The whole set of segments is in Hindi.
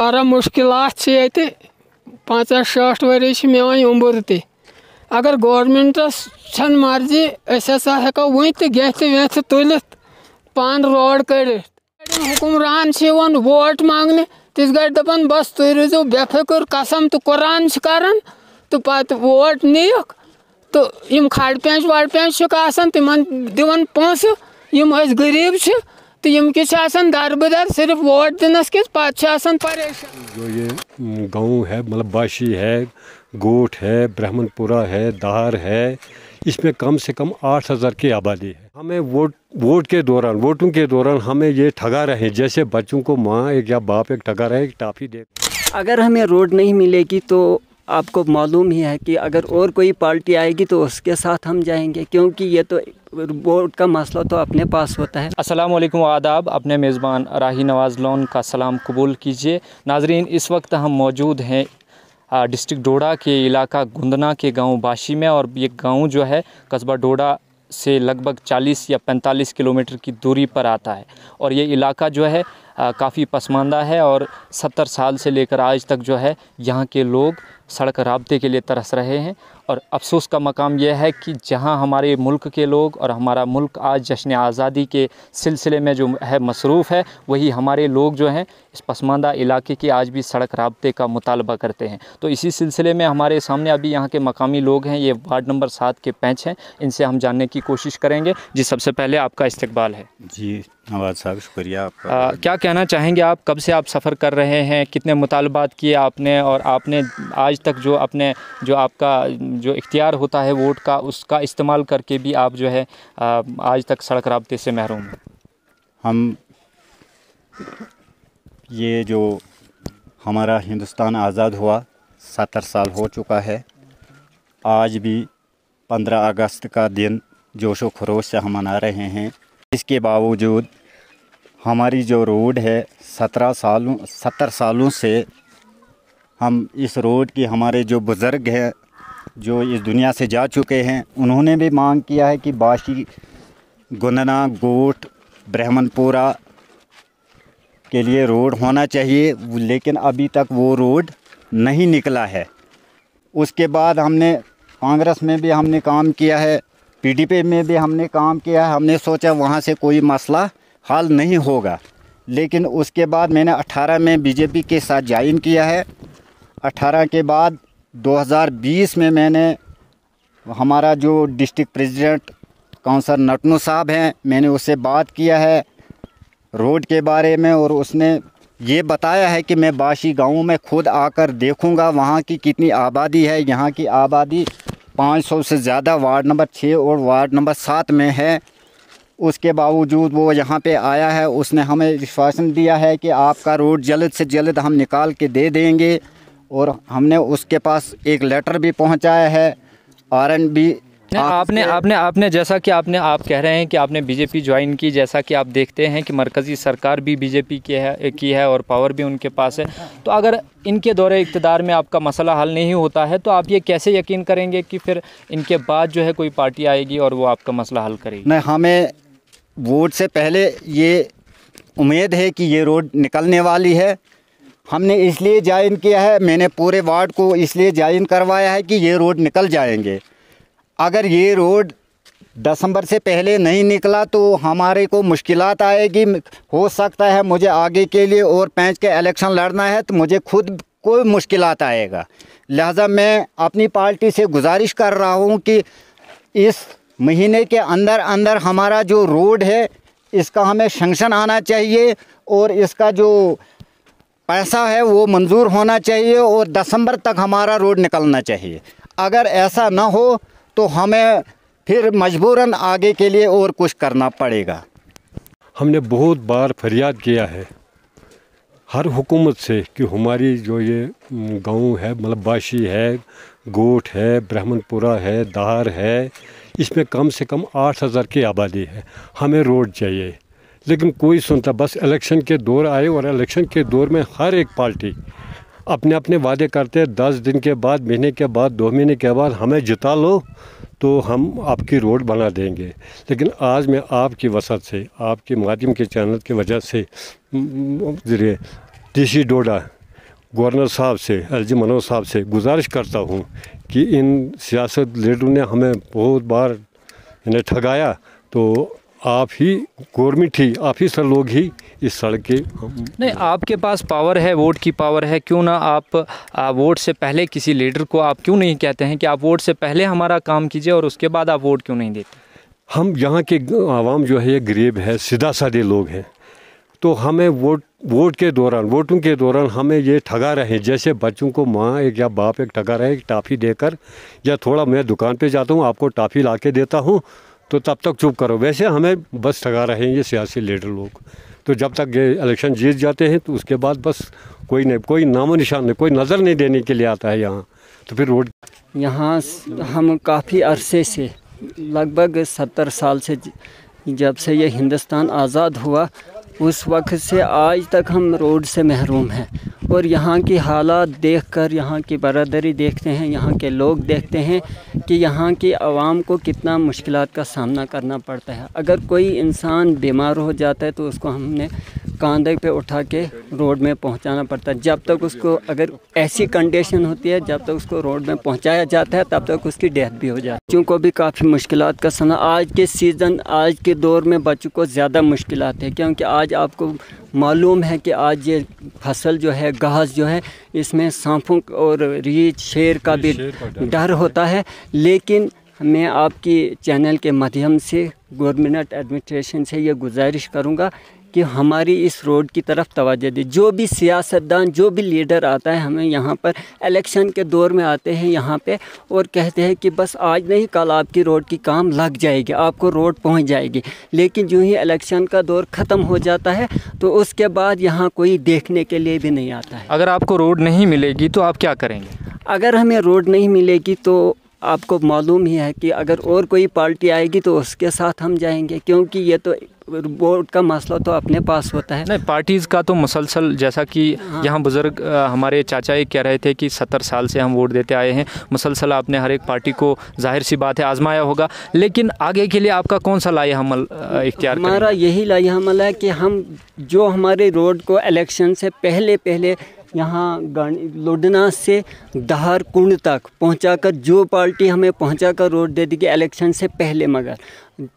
बड़ा मुश्किल ये पंच शाठ वरी मे उम्र त अगर गोरमेंटस मर्जी असा हेको वह तथ वह तुल पान रोड कड़ी हुकुमरान से वोट मांगने तिस गड़ दपन बस तु रूजो बेफिक्र कसम तो कुरान कर तो पत वोट नीक तो खड़पेंच वड़पेंच तिम दिवन पोंसम गरीब तो यम बदर सिर्फ वोट दिनस किस परेशान जो ये गाँव है मतलब बाशी है गोट है ब्राह्मणपुरा है दार है इसमें कम से कम आठ हज़ार की आबादी है हमें वोट वोट के दौरान वोटों के दौरान हमें ये ठगा रहे जैसे बच्चों को माँ एक या बाप एक ठगा रहे एक टाफी दे अगर हमें रोड नहीं मिलेगी तो आपको मालूम ही है कि अगर और कोई पार्टी आएगी तो उसके साथ हम जाएंगे क्योंकि ये तो रोड का मसला तो अपने पास होता है अस्सलाम वालेकुम आदाब अपने मेज़बान राही नवाज़ लोन का सलाम कबूल कीजिए नाजरीन इस वक्त हम मौजूद हैं डिस्ट्रिक्ट डोडा के इलाका गुंदना के गांव बाशी में और ये गांव जो है कस्बा डोडा से लगभग 40 या 45 किलोमीटर की दूरी पर आता है और ये इलाका जो है काफ़ी पसमानदा है और 70 साल से लेकर आज तक जो है यहाँ के लोग सड़क रबते के लिए तरस रहे हैं और अफसोस का मकाम यह है कि जहां हमारे मुल्क के लोग और हमारा मुल्क आज जश्न आज़ादी के सिलसिले में जो है मसरूफ़ है वही हमारे लोग जो हैं इस पसमानदा इलाके की आज भी सड़क रबते का मुतालबा करते हैं तो इसी सिलसिले में हमारे सामने अभी यहाँ के मकामी लोग हैं ये वार्ड नंबर सात के पैंच हैं इनसे हम जानने की कोशिश करेंगे जी सबसे पहले आपका इस्तबाल है जी नवाज साहब शुक्रिया आपका क्या कहना चाहेंगे आप कब से आप सफ़र कर रहे हैं कितने मुतालबात किए आपने और आपने आज तक जो अपने जो आपका जो इख्तियार होता है वोट का उसका इस्तेमाल करके भी आप जो है आज तक सड़क रबते से महरूम हैं हम ये जो हमारा हिंदुस्तान आज़ाद हुआ सत्तर साल हो चुका है आज भी पंद्रह अगस्त का दिन जोशो खरोश से हम मना रहे हैं इसके बावजूद हमारी जो रोड है सत्रह सालों सत्तर सालों से हम इस रोड की हमारे जो बुज़ुर्ग हैं जो इस दुनिया से जा चुके हैं उन्होंने भी मांग किया है कि बाशी गुंदना गोट ब्रह्मनपुरा के लिए रोड होना चाहिए लेकिन अभी तक वो रोड नहीं निकला है उसके बाद हमने कांग्रेस में भी हमने काम किया है पीडीपी में भी हमने काम किया है हमने सोचा वहाँ से कोई मसला हाल नहीं होगा लेकिन उसके बाद मैंने 18 में बीजेपी के साथ ज्वाइन किया है 18 के बाद 2020 में मैंने हमारा जो डिस्ट्रिक्ट प्रेसिडेंट काउंसलर नटनू साहब हैं मैंने उससे बात किया है रोड के बारे में और उसने ये बताया है कि मैं बाशी गाँव में खुद आकर देखूंगा वहाँ की कितनी आबादी है यहाँ की आबादी 500 से ज़्यादा वार्ड नंबर छः और वार्ड नंबर सात में है उसके बावजूद वो यहाँ पे आया है उसने हमें विश्वासन दिया है कि आपका रोड जल्द से जल्द हम निकाल के दे देंगे और हमने उसके पास एक लेटर भी पहुँचाया है आर एन बी आपने आपने आपने जैसा कि आपने आप कह रहे हैं कि आपने बीजेपी ज्वाइन की जैसा कि आप देखते हैं कि मरकज़ी सरकार भी बीजेपी की है की है और पावर भी उनके पास है तो अगर इनके दौरे इकतदार में आपका मसला हल नहीं होता है तो आप ये कैसे यकीन करेंगे कि फिर इनके बाद जो है कोई पार्टी आएगी और वो आपका मसला हल करेगी नहीं हमें वोट से पहले ये उम्मीद है कि ये रोड निकलने वाली है हमने इसलिए ज्वाइन किया है मैंने पूरे वार्ड को इसलिए ज्वाइन करवाया है कि ये रोड निकल जाएंगे अगर ये रोड दिसंबर से पहले नहीं निकला तो हमारे को मुश्किल आएगी हो सकता है मुझे आगे के लिए और पैंच के इलेक्शन लड़ना है तो मुझे खुद को मुश्किल आएगा लिहाजा मैं अपनी पार्टी से गुजारिश कर रहा हूँ कि इस महीने के अंदर अंदर हमारा जो रोड है इसका हमें शंक्शन आना चाहिए और इसका जो पैसा है वो मंजूर होना चाहिए और दिसंबर तक हमारा रोड निकलना चाहिए अगर ऐसा ना हो तो हमें फिर मजबूरन आगे के लिए और कुछ करना पड़ेगा हमने बहुत बार फरियाद किया है हर हुकूमत से कि हमारी जो ये गांव है मतलब बाशी है गोठ है ब्राह्मणपुरा है दार है इसमें कम से कम आठ हज़ार की आबादी है हमें रोड चाहिए लेकिन कोई सुनता बस इलेक्शन के दौर आए और इलेक्शन के दौर में हर एक पार्टी अपने अपने वादे करते हैं दस दिन के बाद महीने के बाद दो महीने के बाद हमें जिता लो तो हम आपकी रोड बना देंगे लेकिन आज मैं आपकी वसत से आपके माध्यम के चैनल की वजह से ज़रिए डीसी डोडा गवर्नर साहब से एल जी मनोज साहब से गुजारिश करता हूँ कि इन सियासत लीडरों ने हमें बहुत बार इन्हें ठगाया तो आप ही गवर्नमेंट ही आप ही सर लोग ही इस सड़क के नहीं आपके पास पावर है वोट की पावर है क्यों ना आप आ, वोट से पहले किसी लीडर को आप क्यों नहीं कहते हैं कि आप वोट से पहले हमारा काम कीजिए और उसके बाद आप वोट क्यों नहीं देते हम यहाँ के आवाम जो है ये गरीब है सीधा साधे लोग हैं तो हमें वोट वोट के दौरान वोटिंग के दौरान हमें ये ठगा रहे हैं जैसे बच्चों को माँ एक या बाप एक ठगा रहे टाफ़ी देकर या थोड़ा मैं दुकान पे जाता हूँ आपको टाफ़ी ला के देता हूँ तो तब तक चुप करो वैसे हमें बस ठगा रहे हैं ये सियासी लीडर लोग तो जब तक ये इलेक्शन जीत जाते हैं तो उसके बाद बस कोई नहीं कोई नामो निशान नहीं कोई नज़र नहीं देने के लिए आता है यहाँ तो फिर रोड यहाँ हम काफ़ी अरसे से लगभग सत्तर साल से जब से ये हिंदुस्तान आज़ाद हुआ उस वक्त से आज तक हम रोड से महरूम हैं और यहाँ की हालात देखकर यहाँ की बरदरी देखते हैं यहाँ के लोग देखते हैं कि यहाँ की आवाम को कितना मुश्किल का सामना करना पड़ता है अगर कोई इंसान बीमार हो जाता है तो उसको हमने कांधे पे उठा के रोड में पहुंचाना पड़ता है जब तक उसको अगर ऐसी कंडीशन होती है जब तक उसको रोड में पहुंचाया जाता है तब तक उसकी डेथ भी हो जाती है बच्चों को भी काफ़ी मुश्किल का सामना आज के सीज़न आज के दौर में बच्चों को ज़्यादा मुश्किल है क्योंकि आज आपको मालूम है कि आज ये फसल जो है घास जो है इसमें सांपों और रीछ शेर का भी डर होता है लेकिन मैं आपकी चैनल के माध्यम से गवर्नमेंट एडमिनिस्ट्रेशन से ये गुजारिश करूँगा कि हमारी इस रोड की तरफ तोज्जो दी जो भी सियासतदान जो भी लीडर आता है हमें यहाँ पर इलेक्शन के दौर में आते हैं यहाँ पे और कहते हैं कि बस आज नहीं कल आपकी रोड की काम लग जाएगी आपको रोड पहुँच जाएगी लेकिन जो ही इलेक्शन का दौर ख़त्म हो जाता है तो उसके बाद यहाँ कोई देखने के लिए भी नहीं आता है अगर आपको रोड नहीं मिलेगी तो आप क्या करेंगे अगर हमें रोड नहीं मिलेगी तो आपको मालूम ही है कि अगर और कोई पार्टी आएगी तो उसके साथ हम जाएंगे क्योंकि ये तो वोट का मसला तो अपने पास होता है नहीं पार्टीज़ का तो मुसलसल जैसा कि हाँ। यहाँ बुज़ुर्ग हमारे चाचा एक कह रहे थे कि सत्तर साल से हम वोट देते आए हैं मुसलसल आपने हर एक पार्टी को जाहिर सी बात है आजमाया होगा लेकिन आगे के लिए आपका कौन सा लाए हमल इख्तियार हमारा यही लाए हमल है कि हम जो हमारे रोड को इलेक्शन से पहले पहले यहाँ लोडना से दहार कुंड तक पहुँचाकर जो पार्टी हमें पहुँचाकर वोट दे देगी इलेक्शन से पहले मगर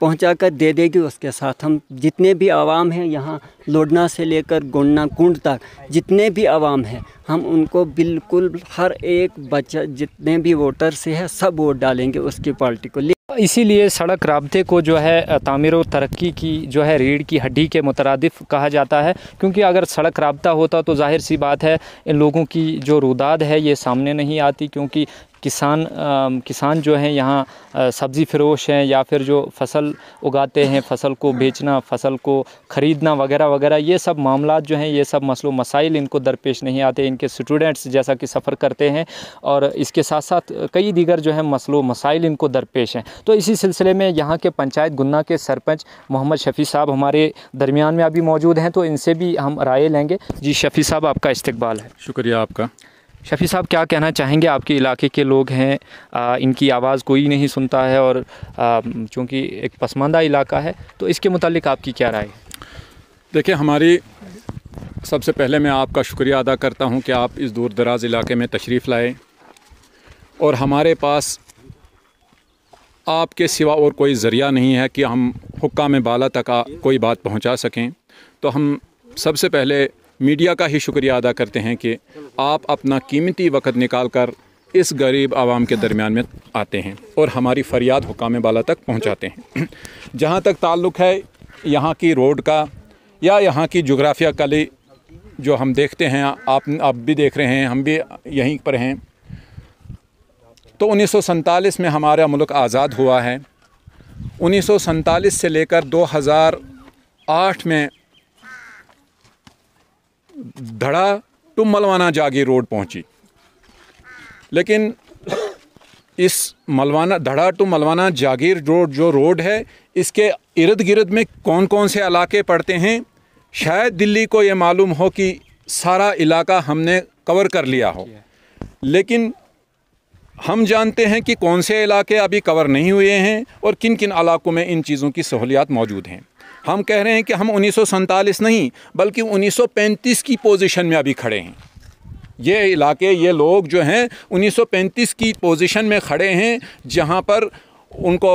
पहुँचाकर दे देगी उसके साथ हम जितने भी आवाम हैं यहाँ लोडना से लेकर गोंडना कुंड तक जितने भी आवाम हैं हम उनको बिल्कुल हर एक बच्चा जितने भी वोटर से है सब वोट डालेंगे उसकी पार्टी को इसीलिए सड़क रबते को जो है तामीर तरक्की की जो है रीढ़ की हड्डी के मुतरदफ कहा जाता है क्योंकि अगर सड़क रबता होता तो जाहिर सी बात है इन लोगों की जो रुदाद है ये सामने नहीं आती क्योंकि किसान किसान जो हैं यहाँ सब्ज़ी फरोश हैं या फिर जो फ़सल उगाते हैं फ़सल को बेचना फ़सल को ख़रीदना वगैरह वगैरह ये सब मामला जो हैं ये सब मसलो मसाइल इनको दरपेश नहीं आते इनके स्टूडेंट्स जैसा कि सफ़र करते हैं और इसके साथ साथ कई दीगर जो है मसलो मसाइल इनको दरपेश हैं तो इसी सिलसिले में यहाँ के पंचायत गुन्ना के सरपंच मोहम्मद शफ़ी साहब हमारे दरमियान में अभी मौजूद हैं तो इनसे भी हम राय लेंगे जी शफ़ी साहब आपका इस्तबाल है शुक्रिया आपका शफ़ी साहब क्या कहना चाहेंगे आपके इलाके के लोग हैं आ, इनकी आवाज़ कोई नहीं सुनता है और चूँकि एक पसमानदा इलाका है तो इसके मतलब आपकी क्या राय है देखिए हमारी सबसे पहले मैं आपका शुक्रिया अदा करता हूं कि आप इस दूर दराज इलाके में तशरीफ़ लाए और हमारे पास आपके सिवा और कोई ज़रिया नहीं है कि हम हुक्का में बाला तक कोई बात पहुंचा सकें तो हम सबसे पहले मीडिया का ही शुक्रिया अदा करते हैं कि आप अपना कीमती वक्त निकाल कर इस गरीब आवाम के दरमियान में आते हैं और हमारी फरियाद हुकाम बाला तक पहुँचाते हैं जहाँ तक ताल्लुक़ है यहाँ की रोड का या यहाँ की जोग्राफिया कली जो हम देखते हैं आप आप भी देख रहे हैं हम भी यहीं पर हैं तो उन्नीस में हमारा मुल्क आज़ाद हुआ है उन्नीस से लेकर 2008 में धड़ा टू तो मलवाना जागी रोड पहुंची लेकिन इस मलवाना धड़ा टू तो मलवाना जागीर रोड जो रोड है इसके इर्द गिर्द में कौन कौन से इलाके पड़ते हैं शायद दिल्ली को ये मालूम हो कि सारा इलाका हमने कवर कर लिया हो लेकिन हम जानते हैं कि कौन से इलाके अभी कवर नहीं हुए हैं और किन किन इलाकों में इन चीज़ों की सहूलियात मौजूद हैं हम कह रहे हैं कि हम उन्नीस नहीं बल्कि उन्नीस की पोजीशन में अभी खड़े हैं ये इलाके ये लोग जो हैं 1935 की पोजीशन में खड़े हैं जहाँ पर उनको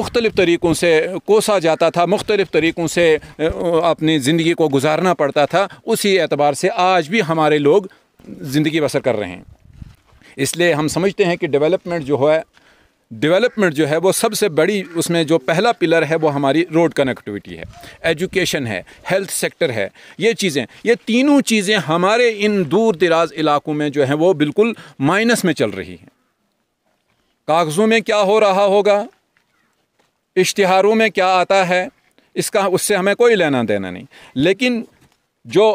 मुख्तलिफ़ तरीक़ों से कोसा जाता था मुख्तलिफ़ तरीक़ों से अपनी ज़िंदगी को गुजारना पड़ता था उसी एतबार से आज भी हमारे लोग ज़िंदगी बसर कर रहे हैं इसलिए हम समझते हैं कि डेवलपमेंट जो है डेवलपमेंट जो है वो सबसे बड़ी उसमें जो पहला पिलर है वो हमारी रोड कनेक्टिविटी है एजुकेशन है हेल्थ सेक्टर है ये चीज़ें ये तीनों चीज़ें हमारे इन दूर दराज इलाकों में जो हैं वो बिल्कुल माइनस में चल रही हैं कागज़ों में क्या हो रहा होगा इश्तहारों में क्या आता है इसका उससे हमें कोई लेना देना नहीं लेकिन जो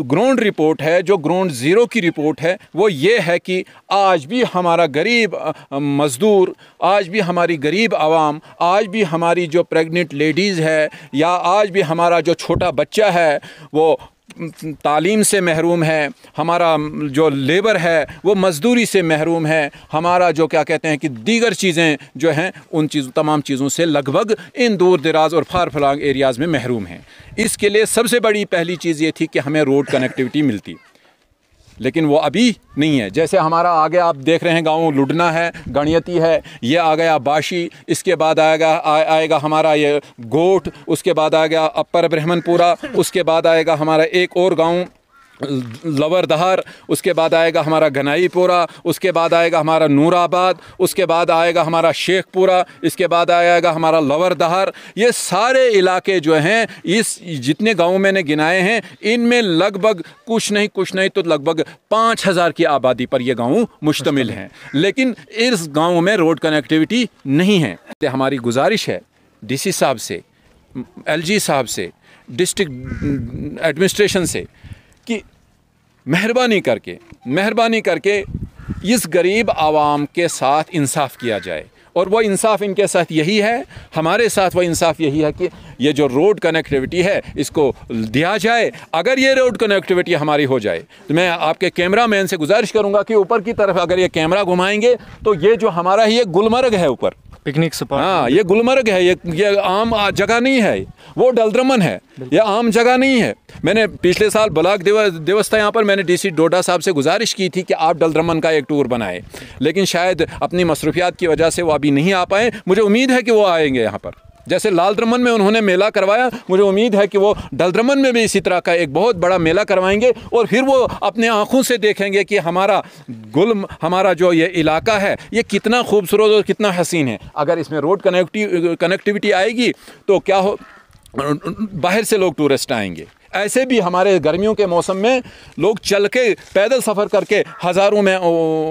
ग्राउंड रिपोर्ट है जो ग्राउंड ज़ीरो की रिपोर्ट है वो ये है कि आज भी हमारा गरीब मज़दूर आज भी हमारी गरीब आवाम आज भी हमारी जो प्रेग्नेंट लेडीज़ है या आज भी हमारा जो छोटा बच्चा है वो तालीम से महरूम है हमारा जो लेबर है वो मज़दूरी से महरूम है हमारा जो क्या कहते हैं कि दीगर चीज़ें जो हैं उन चीज़ों तमाम चीज़ों से लगभग इन दूर दराज और फार फलांग एरियाज़ में महरूम हैं इसके लिए सबसे बड़ी पहली चीज़ ये थी कि हमें रोड कनेक्टिविटी मिलती लेकिन वो अभी नहीं है जैसे हमारा आगे आप देख रहे हैं गाँव लुडना है गणियती है ये आ गया बाशी इसके बाद आएगा आ, आएगा हमारा ये गोट उसके बाद आएगा अपर ब्रह्मनपुरा उसके बाद आएगा हमारा एक और गाँव लवरदहर उसके बाद आएगा हमारा घनाईपुरा उसके बाद आएगा हमारा नूराबाद उसके बाद आएगा हमारा शेखपुरा इसके बाद आएगा हमारा लवरदहर ये सारे इलाके जो हैं इस जितने गाँव मैंने गिनाए हैं इनमें लगभग कुछ नहीं कुछ नहीं तो लगभग पाँच हज़ार की आबादी पर यह गाँव मुश्तमिल हैं लेकिन इस गाँव में रोड कनेक्टिविटी नहीं है हमारी गुजारिश है डी साहब से एल साहब से डिस्ट्रिक्ट एडमिनिस्ट्रेशन से कि मेहरबानी करके मेहरबानी करके इस गरीब आवाम के साथ इंसाफ किया जाए और वह इंसाफ इनके साथ यही है हमारे साथ वह इंसाफ यही है कि ये जो रोड कनेक्टिविटी है इसको दिया जाए अगर ये रोड कनेक्टिविटी हमारी हो जाए तो मैं आपके कैमरा मैन से गुजारिश करूँगा कि ऊपर की तरफ अगर ये कैमरा घुमाएंगे तो ये जो हमारा ही ये गुलमर्ग है ऊपर पिकनिक स्पॉट हाँ ये गुलमर्ग है ये ये आम जगह नहीं है वो डलद्रमन है ये आम जगह नहीं है मैंने पिछले साल ब्लाक दिवस दिवस था यहाँ पर मैंने डीसी डोडा साहब से गुजारिश की थी कि आप डलद्रमन का एक टूर बनाए लेकिन शायद अपनी मसरूफियात की वजह से वो अभी नहीं आ पाए मुझे उम्मीद है कि वो आएंगे यहाँ पर जैसे लाल द्रमन में उन्होंने मेला करवाया मुझे उम्मीद है कि वो डलद्रमन में भी इसी तरह का एक बहुत बड़ा मेला करवाएंगे और फिर वो अपने आँखों से देखेंगे कि हमारा गुल हमारा जो ये इलाका है ये कितना खूबसूरत और कितना हसीन है अगर इसमें रोड कनेक्टिव कनेक्टिविटी आएगी तो क्या हो बाहर से लोग टूरिस्ट आएंगे ऐसे भी हमारे गर्मियों के मौसम में लोग चल के पैदल सफ़र करके हज़ारों में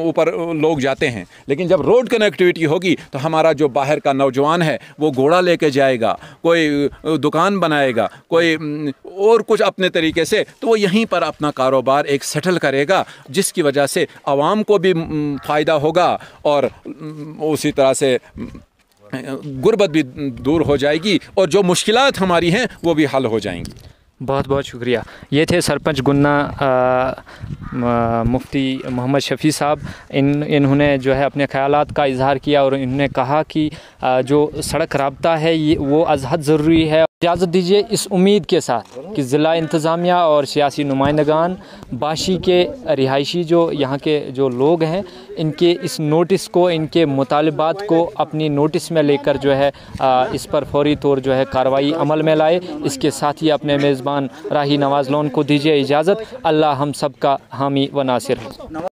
ऊपर लोग जाते हैं लेकिन जब रोड कनेक्टिविटी होगी तो हमारा जो बाहर का नौजवान है वो घोड़ा लेके जाएगा कोई दुकान बनाएगा कोई और कुछ अपने तरीके से तो वो यहीं पर अपना कारोबार एक सेटल करेगा जिसकी वजह से आवाम को भी फ़ायदा होगा और उसी तरह से गुर्बत भी दूर हो जाएगी और जो मुश्किलात हमारी हैं वो भी हल हो जाएंगी बहुत बहुत शुक्रिया ये थे सरपंच गुन्ना मुफ्ती मोहम्मद शफ़ी साहब इन इन्होंने जो है अपने ख्याल का इजहार किया और इन्होंने कहा कि आ, जो सड़क रबता है ये वो अजहद ज़रूरी है इजाज़त दीजिए इस उम्मीद के साथ कि ज़िला इंतज़ामिया और सियासी नुमाइंदान बाशी के रिहायशी जो यहाँ के जो लोग हैं इनके इस नोटिस को इनके मुतालबात को अपनी नोटिस में लेकर जो है आ, इस पर फौरी तौर जो है कार्रवाई अमल में लाए इसके साथ ही अपने मेज़बान राही नवाज लोन को दीजिए इजाज़त अल्लाह हम सब का हामी व नासिर